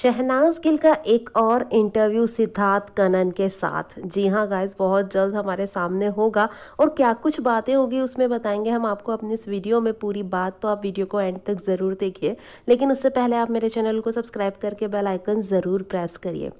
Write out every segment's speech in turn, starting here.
शहनाज गिल का एक और इंटरव्यू सिद्धार्थ कनन के साथ जी हाँ गाइज बहुत जल्द हमारे सामने होगा और क्या कुछ बातें होगी उसमें बताएंगे हम आपको अपने इस वीडियो में पूरी बात तो आप वीडियो को एंड तक ज़रूर देखिए लेकिन उससे पहले आप मेरे चैनल को सब्सक्राइब करके बेल आइकन ज़रूर प्रेस करिए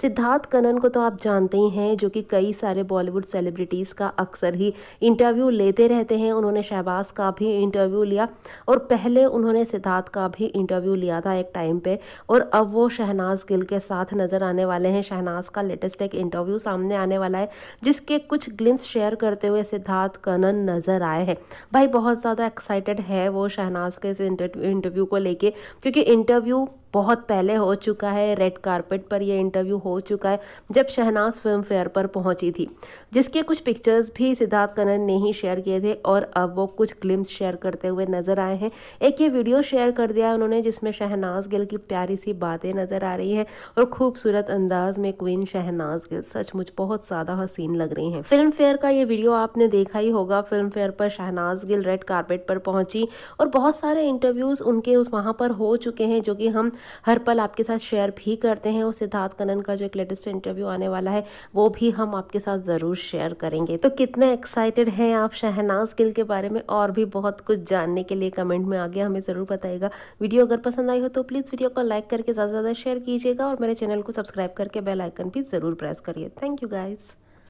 सिद्धार्थ कनन को तो आप जानते ही हैं जो कि कई सारे बॉलीवुड सेलिब्रिटीज़ का अक्सर ही इंटरव्यू लेते रहते हैं उन्होंने शहबाज का भी इंटरव्यू लिया और पहले उन्होंने सिद्धार्थ का भी इंटरव्यू लिया था एक टाइम पर और अब वो शहनाज गिल के साथ नज़र आने वाले हैं शहनाज का लेटेस्ट एक इंटरव्यू सामने आने वाला है जिसके कुछ ग्लिम्स शेयर करते हुए सिद्धार्थ कनन नज़र आए हैं भाई बहुत ज़्यादा एक्साइटेड है वो शहनाज के इस इंटरव्यू को लेके क्योंकि इंटरव्यू बहुत पहले हो चुका है रेड कारपेट पर यह इंटरव्यू हो चुका है जब शहनाज फिल्म फेयर पर पहुंची थी जिसके कुछ पिक्चर्स भी सिद्धार्थ कनन ने ही शेयर किए थे और अब वो कुछ ग्लिम्स शेयर करते हुए नजर आए हैं एक ये वीडियो शेयर कर दिया उन्होंने जिसमें शहनाज गिल की प्यारी सी बातें नजर आ रही है और खूबसूरत अंदाज में क्वीन शहनाज गिल सचमुच बहुत ज़्यादा हसीन लग रही हैं फिल्म फेयर का ये वीडियो आपने देखा ही होगा फिल्म फेयर पर शहनाज गिल रेड कारपेट पर पहुंची और बहुत सारे इंटरव्यूज़ उनके उस वहाँ पर हो चुके हैं जो कि हम हर पल आपके साथ शेयर भी करते हैं और सिद्धार्थ कनन का जो एक लेटेस्ट इंटरव्यू आने वाला है वो भी हम आपके साथ ज़रूर शेयर करेंगे तो कितने एक्साइटेड हैं आप शहनाज गिल के बारे में और भी बहुत कुछ जानने के लिए कमेंट में आगे हमें ज़रूर बताइएगा वीडियो अगर पसंद आई हो तो प्लीज़ वीडियो को लाइक करके ज़्यादा से ज़्यादा शेयर कीजिएगा और मेरे चैनल को सब्सक्राइब करके बेलाइकन भी ज़रूर प्रेस करिए थैंक यू गाइज़